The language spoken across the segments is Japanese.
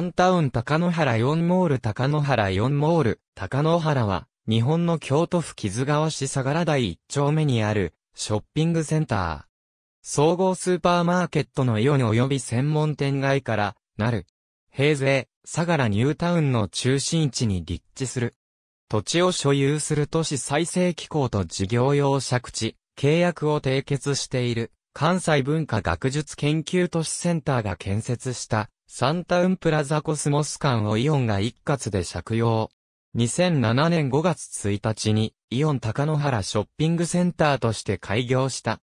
ンタウン高野原4モール高野原4モール高野原は日本の京都府木津川市相良台1丁目にあるショッピングセンター。総合スーパーマーケットのイオン及び専門店街からなる。平成、相良ニュータウンの中心地に立地する。土地を所有する都市再生機構と事業用借地、契約を締結している関西文化学術研究都市センターが建設したサンタウンプラザコスモス館をイオンが一括で借用。2007年5月1日にイオン高野原ショッピングセンターとして開業した。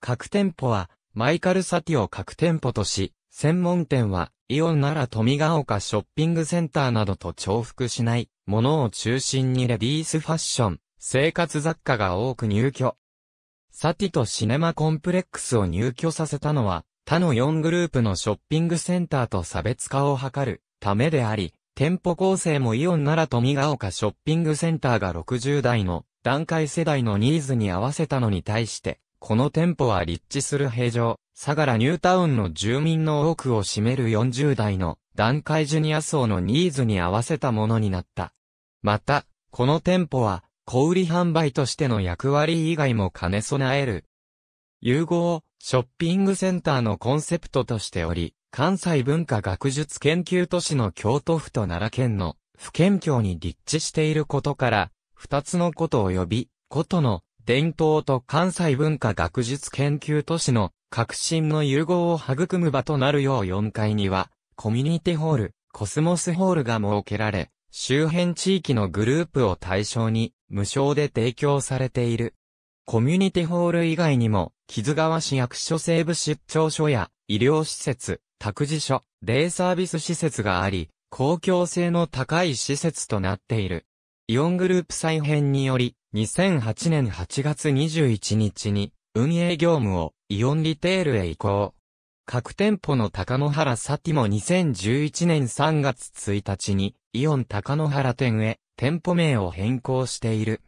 各店舗はマイカルサティを各店舗とし、専門店はイオンなら富ヶ丘ショッピングセンターなどと重複しないものを中心にレディースファッション、生活雑貨が多く入居。サティとシネマコンプレックスを入居させたのは他の4グループのショッピングセンターと差別化を図るためであり、店舗構成もイオンなら富ヶ丘ショッピングセンターが60代の段階世代のニーズに合わせたのに対して、この店舗は立地する平常、相良ニュータウンの住民の多くを占める40代の段階ジュニア層のニーズに合わせたものになった。また、この店舗は小売販売としての役割以外も兼ね備える。融合、ショッピングセンターのコンセプトとしており、関西文化学術研究都市の京都府と奈良県の府県境に立地していることから、二つのこと及び、ことの伝統と関西文化学術研究都市の革新の融合を育む場となるよう4階には、コミュニティホール、コスモスホールが設けられ、周辺地域のグループを対象に無償で提供されている。コミュニティホール以外にも、木津川市役所西部出張所や、医療施設、託児所、デイサービス施設があり、公共性の高い施設となっている。イオングループ再編により、2008年8月21日に、運営業務をイオンリテールへ移行。各店舗の高野原サティも2011年3月1日に、イオン高野原店へ、店舗名を変更している。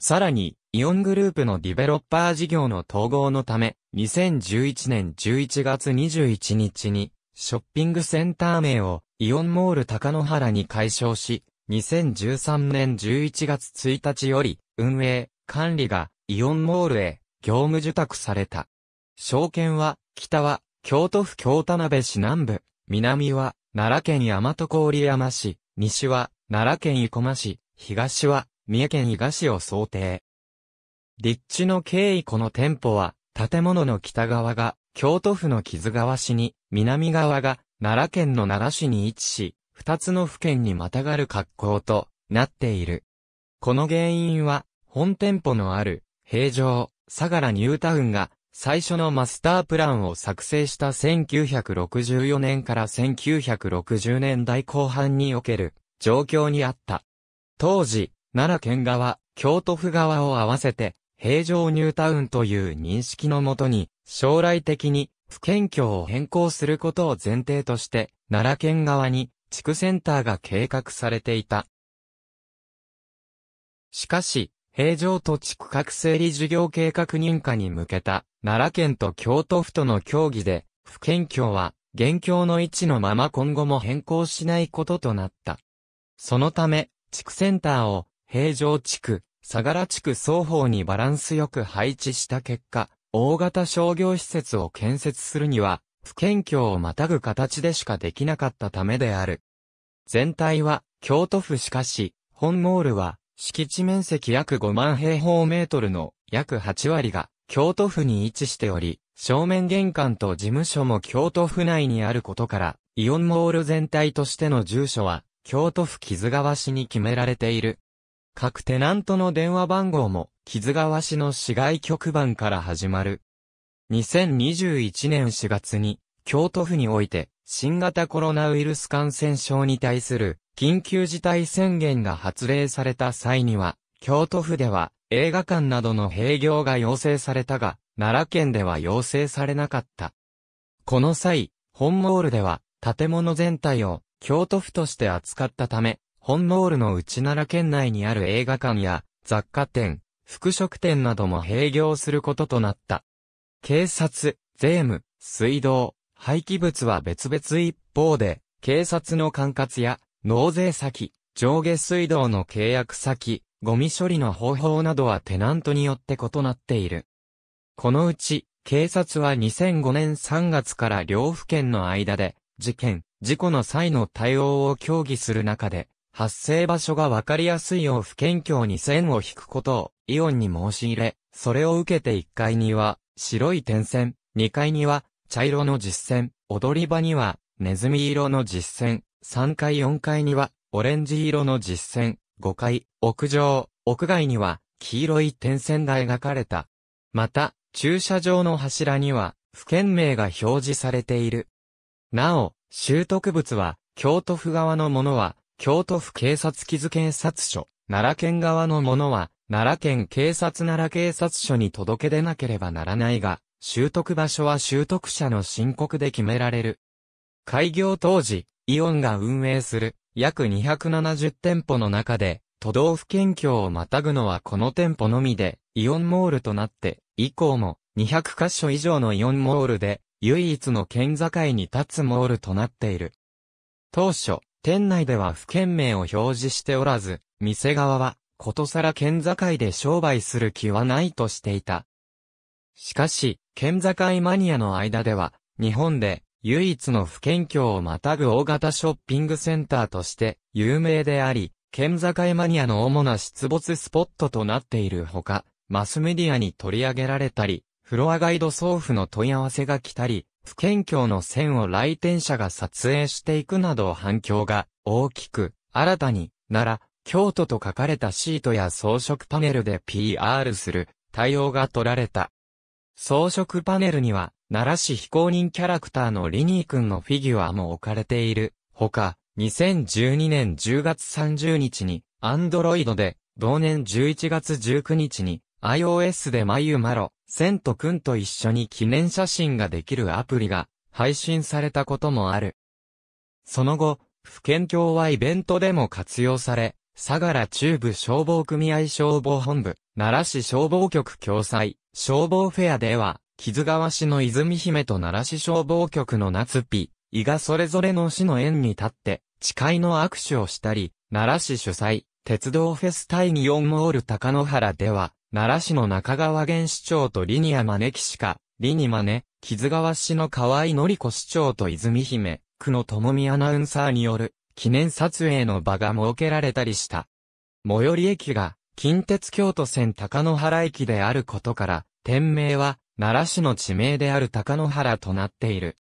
さらに、イオングループのディベロッパー事業の統合のため、2011年11月21日に、ショッピングセンター名をイオンモール高野原に改称し、2013年11月1日より、運営、管理がイオンモールへ業務受託された。証券は、北は京都府京田辺市南部、南は奈良県大和郡山市、西は奈良県生駒市、東は三重県伊賀市を想定。立地の経緯この店舗は、建物の北側が、京都府の木津川市に、南側が、奈良県の奈良市に位置し、二つの府県にまたがる格好となっている。この原因は、本店舗のある、平城、相良ニュータウンが、最初のマスタープランを作成した1964年から1960年代後半における状況にあった。当時、奈良県側、京都府側を合わせて平城ニュータウンという認識のもとに、将来的に、府県境を変更することを前提として、奈良県側に、地区センターが計画されていた。しかし、平城と地区各整理事業計画認可に向けた、奈良県と京都府との協議で、府県境は、現況の位置のまま今後も変更しないこととなった。そのため、地区センターを、平城地区、相良地区双方にバランスよく配置した結果、大型商業施設を建設するには、不県境をまたぐ形でしかできなかったためである。全体は京都府しかし、本モールは敷地面積約5万平方メートルの約8割が京都府に位置しており、正面玄関と事務所も京都府内にあることから、イオンモール全体としての住所は、京都府木津川市に決められている。各テナントの電話番号も、木津川市の市外局番から始まる。2021年4月に、京都府において、新型コロナウイルス感染症に対する緊急事態宣言が発令された際には、京都府では映画館などの閉業が要請されたが、奈良県では要請されなかった。この際、本モールでは建物全体を京都府として扱ったため、本モールの内奈良県内にある映画館や雑貨店、服飾店なども閉業することとなった。警察、税務、水道、廃棄物は別々一方で、警察の管轄や納税先、上下水道の契約先、ゴミ処理の方法などはテナントによって異なっている。このうち、警察は2005年3月から両府県の間で、事件、事故の際の対応を協議する中で、発生場所がわかりやすいよう不謙虚に線を引くことをイオンに申し入れ、それを受けて1階には白い点線、2階には茶色の実線、踊り場にはネズミ色の実線、3階4階にはオレンジ色の実線、5階、屋上、屋外には黄色い点線が描かれた。また、駐車場の柱には、不県名が表示されている。なお、習得物は、京都府側のものは、京都府警察木津警察署、奈良県側のものは、奈良県警察奈良警察署に届け出なければならないが、習得場所は習得者の申告で決められる。開業当時、イオンが運営する約270店舗の中で、都道府県境をまたぐのはこの店舗のみで、イオンモールとなって、以降も200カ所以上のイオンモールで、唯一の県境に立つモールとなっている。当初、店内では府県名を表示しておらず、店側は、ことさら県境で商売する気はないとしていた。しかし、県境マニアの間では、日本で唯一の不県境をまたぐ大型ショッピングセンターとして有名であり、県境マニアの主な出没スポットとなっているほか、マスメディアに取り上げられたり、フロアガイド送付の問い合わせが来たり、不謙虚の線を来店者が撮影していくなど反響が大きく、新たに、奈良、京都と書かれたシートや装飾パネルで PR する対応が取られた。装飾パネルには、奈良市非公認キャラクターのリニー君のフィギュアも置かれている。ほか、2012年10月30日に、アンドロイドで、同年11月19日に、iOS で眉マロ、セント君と一緒に記念写真ができるアプリが配信されたこともある。その後、府県境はイベントでも活用され、相良中部消防組合消防本部、奈良市消防局共催、消防フェアでは、木津川市の泉姫と奈良市消防局の夏日、伊がそれぞれの市の縁に立って、誓いの握手をしたり、奈良市主催、鉄道フェスニ2ンモール高野原では、奈良市の中川源市長とリニア招き市か、リニマネ、木津川市の河合のり子市長と泉姫、久野智美アナウンサーによる、記念撮影の場が設けられたりした。最寄り駅が、近鉄京都線高野原駅であることから、店名は、奈良市の地名である高野原となっている。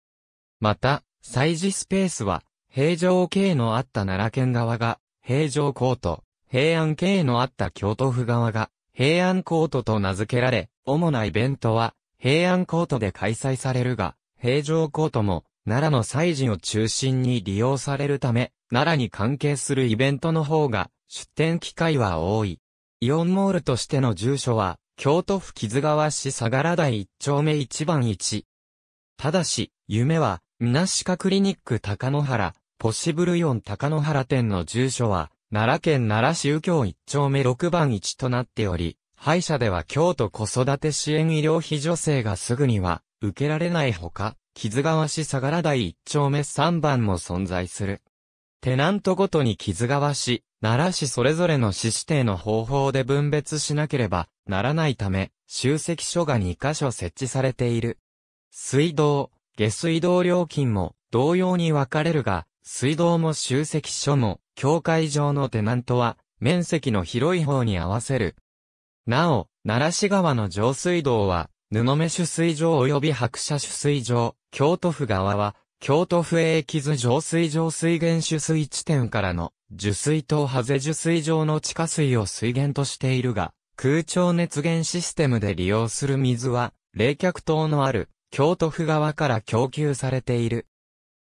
また、祭事スペースは、平城系のあった奈良県側が、平城高と、平安系のあった京都府側が、平安コートと名付けられ、主なイベントは、平安コートで開催されるが、平城コートも、奈良の祭事を中心に利用されるため、奈良に関係するイベントの方が、出店機会は多い。イオンモールとしての住所は、京都府木津川市相良台1丁目1番1。ただし、夢は、みなしかクリニック高野原、ポシブルイオン高野原店の住所は、奈良県奈良宗教一丁目6番1となっており、歯医者では京都子育て支援医療費助成がすぐには受けられないほか、木津川市相良台1丁目3番も存在する。テナントごとに木津川市、奈良市それぞれの市指定の方法で分別しなければならないため、集積所が2箇所設置されている。水道、下水道料金も同様に分かれるが、水道も集積所も、教会上のテナントは、面積の広い方に合わせる。なお、奈良市川の上水道は、布目取水場及び白車取水場、京都府側は、京都府営木津上水場水源取水地点からの、受水塔ハゼ受水場の地下水を水源としているが、空調熱源システムで利用する水は、冷却塔のある、京都府側から供給されている。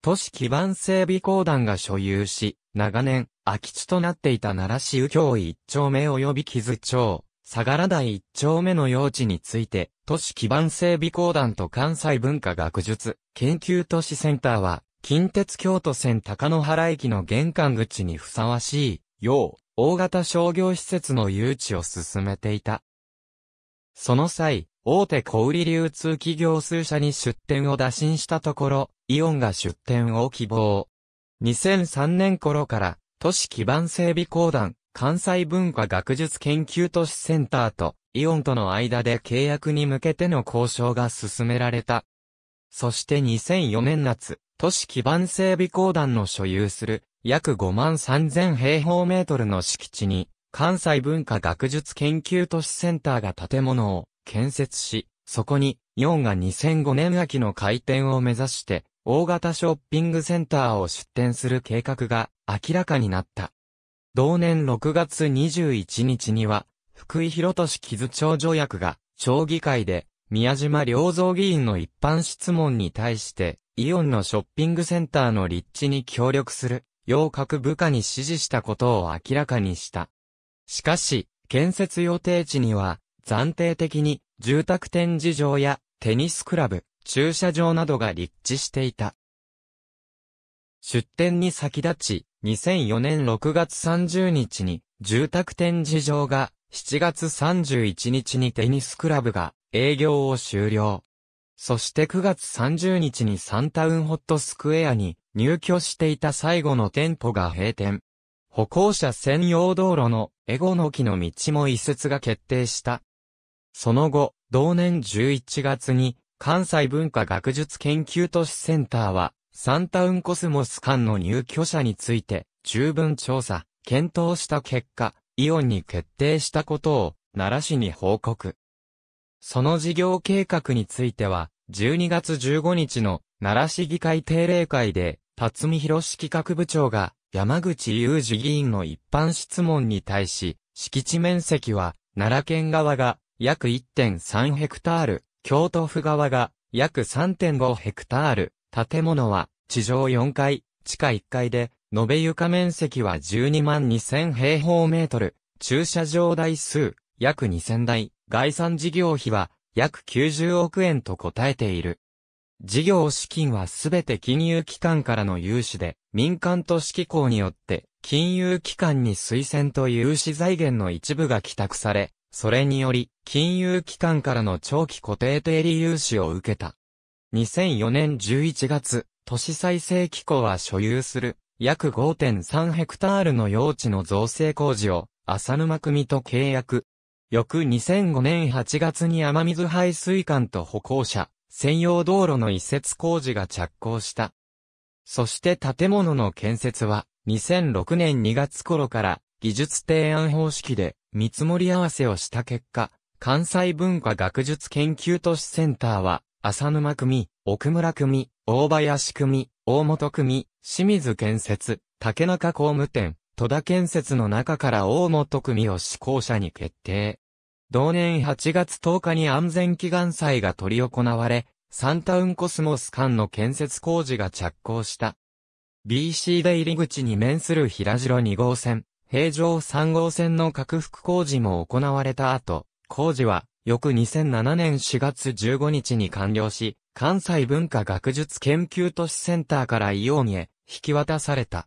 都市基盤整備公団が所有し、長年、空き地となっていた奈良市右京一丁目及び木津町、相良台一丁目の用地について、都市基盤整備公団と関西文化学術研究都市センターは、近鉄京都線高野原駅の玄関口にふさわしい、よう、大型商業施設の誘致を進めていた。その際、大手小売流通企業数社に出店を打診したところ、イオンが出店を希望。2003年頃から、都市基盤整備公団、関西文化学術研究都市センターと、イオンとの間で契約に向けての交渉が進められた。そして2004年夏、都市基盤整備公団の所有する、約5万3000平方メートルの敷地に、関西文化学術研究都市センターが建物を建設し、そこに、イオンが2005年秋の開店を目指して、大型ショッピングセンターを出店する計画が明らかになった。同年6月21日には、福井博俊木津町条約が、町議会で、宮島良造議員の一般質問に対して、イオンのショッピングセンターの立地に協力する、よう各部下に指示したことを明らかにした。しかし、建設予定地には、暫定的に、住宅展示場や、テニスクラブ、駐車場などが立地していた。出店に先立ち、2004年6月30日に住宅展示場が、7月31日にテニスクラブが営業を終了。そして9月30日にサンタウンホットスクエアに入居していた最後の店舗が閉店。歩行者専用道路のエゴノキの道も移設が決定した。その後、同年11月に関西文化学術研究都市センターは、サンタウンコスモス間の入居者について、十分調査、検討した結果、イオンに決定したことを、奈良市に報告。その事業計画については、12月15日の奈良市議会定例会で、辰巳博士企画部長が、山口雄二議員の一般質問に対し、敷地面積は、奈良県側が、約1.3ヘクタール、京都府側が約3.5ヘクタール、建物は地上4階、地下1階で、延べ床面積は12万2000平方メートル、駐車場台数約2000台、概算事業費は約90億円と答えている。事業資金はすべて金融機関からの融資で、民間都市機構によって、金融機関に推薦と融資財源の一部が帰宅され、それにより、金融機関からの長期固定定利融資を受けた。2004年11月、都市再生機構は所有する約5.3ヘクタールの用地の造成工事を浅沼組と契約。翌2005年8月に雨水排水管と歩行者、専用道路の移設工事が着工した。そして建物の建設は2006年2月頃から技術提案方式で見積もり合わせをした結果、関西文化学術研究都市センターは、浅沼組、奥村組、大林組、大本組、清水建設、竹中工務店、戸田建設の中から大本組を施行者に決定。同年8月10日に安全祈願祭が取り行われ、サンタウンコスモス間の建設工事が着工した。BC で入り口に面する平城2号線、平城3号線の拡幅工事も行われた後、工事は翌2007年4月15日に完了し、関西文化学術研究都市センターからイオンへ引き渡された。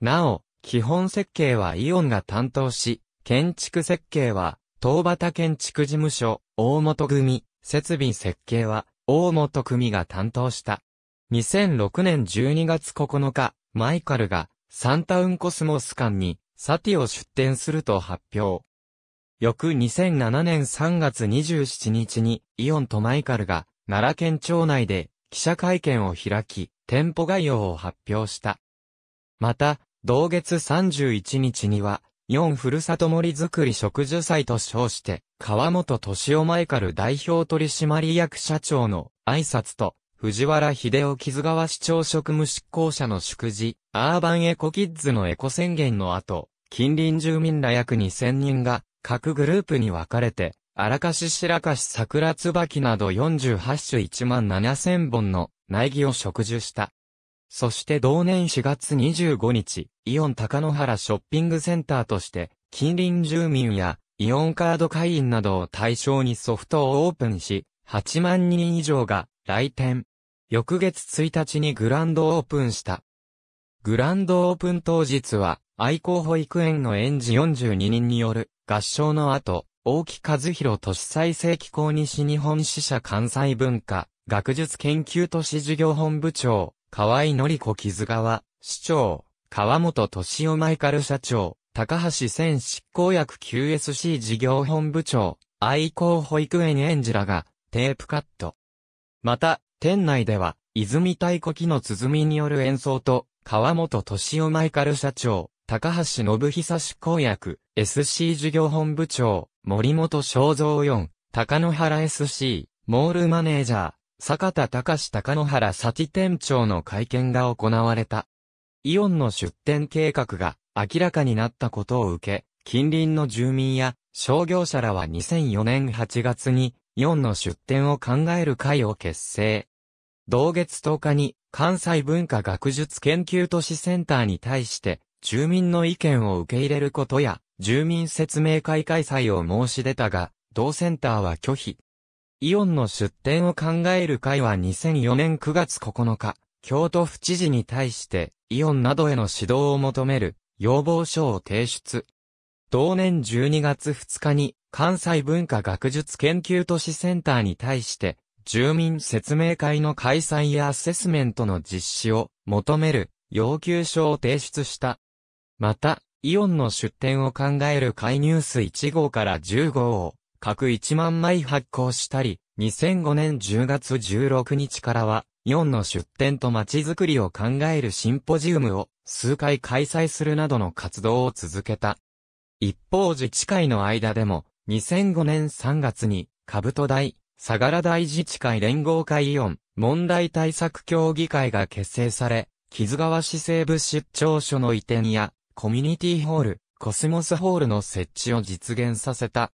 なお、基本設計はイオンが担当し、建築設計は、東畑建築事務所、大本組、設備設計は、大本組が担当した。2006年12月9日、マイカルが、サンタウンコスモス館に、サティを出展すると発表。翌2007年3月27日に、イオンとマイカルが、奈良県庁内で、記者会見を開き、店舗概要を発表した。また、同月31日には、四ふるさと森づくり植樹祭と称して、川本敏夫前から代表取締役社長の挨拶と、藤原秀夫木津川市長職務執行者の祝辞、アーバンエコキッズのエコ宣言の後、近隣住民ら約2000人が、各グループに分かれて、荒かし白かし桜椿など48種1万7000本の苗木を植樹した。そして同年4月25日、イオン高野原ショッピングセンターとして、近隣住民やイオンカード会員などを対象にソフトをオープンし、8万人以上が来店。翌月1日にグランドオープンした。グランドオープン当日は、愛好保育園の園児42人による合唱の後、大木和弘都市再生機構西日本支社関西文化、学術研究都市事業本部長、河合則子木津川、市長、川本敏夫マイカル社長、高橋千執行役 QSC 事業本部長、愛好保育園園児らが、テープカット。また、店内では、泉太鼓機の鼓による演奏と、川本敏夫マイカル社長、高橋信久執行役、SC 事業本部長、森本正蔵4、高野原 SC、モールマネージャー、坂田隆高野原佐地店長の会見が行われた。イオンの出店計画が明らかになったことを受け、近隣の住民や商業者らは2004年8月にイオンの出店を考える会を結成。同月10日に関西文化学術研究都市センターに対して住民の意見を受け入れることや、住民説明会開催を申し出たが、同センターは拒否。イオンの出店を考える会は2004年9月9日、京都府知事に対して、イオンなどへの指導を求める、要望書を提出。同年12月2日に、関西文化学術研究都市センターに対して、住民説明会の開催やアセスメントの実施を求める要求書を提出した。また、イオンの出店を考える会ニュース1号から10号を各1万枚発行したり、2005年10月16日からは、イオンの出店と街づくりを考えるシンポジウムを数回開催するなどの活動を続けた。一方自治会の間でも、2005年3月に、兜大、相良大自治会連合会イオン、問題対策協議会が結成され、木津川市政部出張所の移転や、コミュニティホール、コスモスホールの設置を実現させた。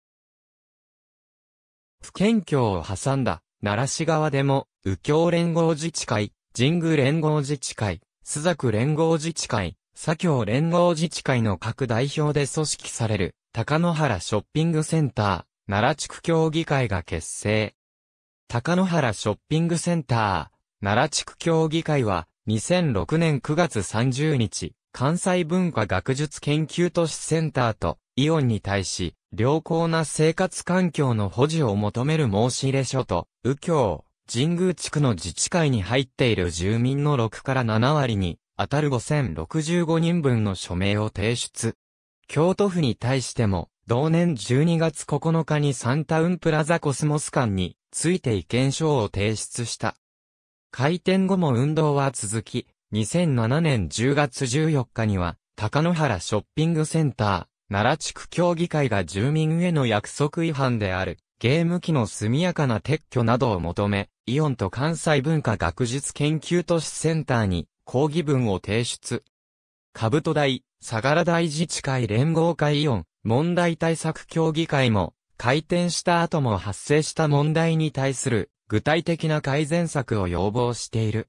府県境を挟んだ、奈良市側でも、右京連合自治会、神宮連合自治会、須作連合自治会、左京連合自治会の各代表で組織される、高野原ショッピングセンター、奈良地区協議会が結成。高野原ショッピングセンター、奈良地区協議会は、2006年9月30日、関西文化学術研究都市センターと、イオンに対し、良好な生活環境の保持を求める申し入れ書と、右京、神宮地区の自治会に入っている住民の6から7割に、当たる5065人分の署名を提出。京都府に対しても、同年12月9日にサンタウンプラザコスモス館について意見書を提出した。開店後も運動は続き、2007年10月14日には、高野原ショッピングセンター、奈良地区協議会が住民への約束違反である、ゲーム機の速やかな撤去などを求め、イオンと関西文化学術研究都市センターに抗議文を提出。兜都大、相良大自治会連合会イオン、問題対策協議会も、開店した後も発生した問題に対する具体的な改善策を要望している。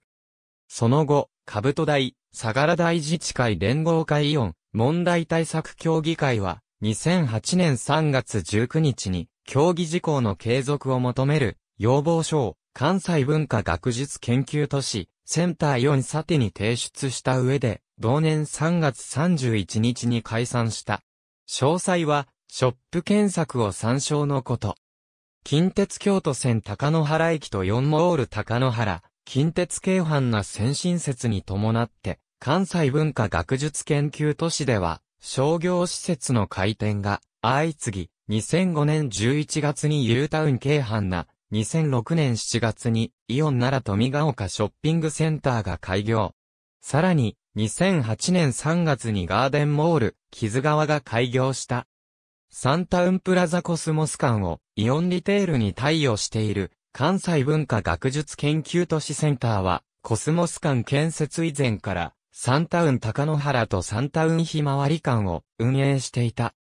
その後、兜大、相良大自治会連合会イオン、問題対策協議会は、2008年3月19日に、協議事項の継続を求める、要望書を、関西文化学術研究都市、センターイオンサテに提出した上で、同年3月31日に解散した。詳細は、ショップ検索を参照のこと。近鉄京都線高野原駅と4モール高野原、近鉄京阪な先進説に伴って、関西文化学術研究都市では、商業施設の開店が相次ぎ、2005年11月にユルタウン京阪な、2006年7月にイオン奈良富ヶ丘ショッピングセンターが開業。さらに、2008年3月にガーデンモール、木津川が開業した。サンタウンプラザコスモス館をイオンリテールに貸与している関西文化学術研究都市センターは、コスモス館建設以前から、サンタウン高野原とサンタウンひまわり館を運営していた。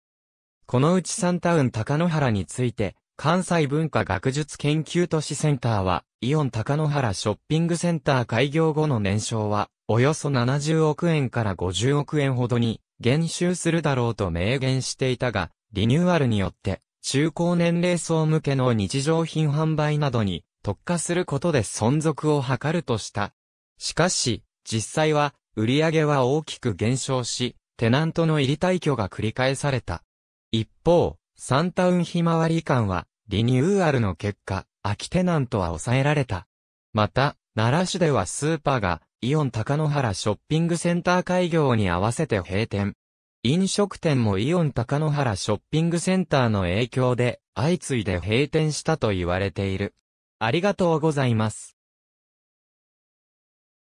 このうちサンタウン高野原について、関西文化学術研究都市センターは、イオン高野原ショッピングセンター開業後の年商は、およそ70億円から50億円ほどに減収するだろうと明言していたが、リニューアルによって、中高年齢層向けの日常品販売などに特化することで存続を図るとした。しかし、実際は売上は大きく減少し、テナントの入り退去が繰り返された。一方、サンタウンひまわり館はリニューアルの結果、空きテナントは抑えられた。また、奈良市ではスーパーがイオン高野原ショッピングセンター開業に合わせて閉店。飲食店もイオン高野原ショッピングセンターの影響で相次いで閉店したと言われている。ありがとうございます。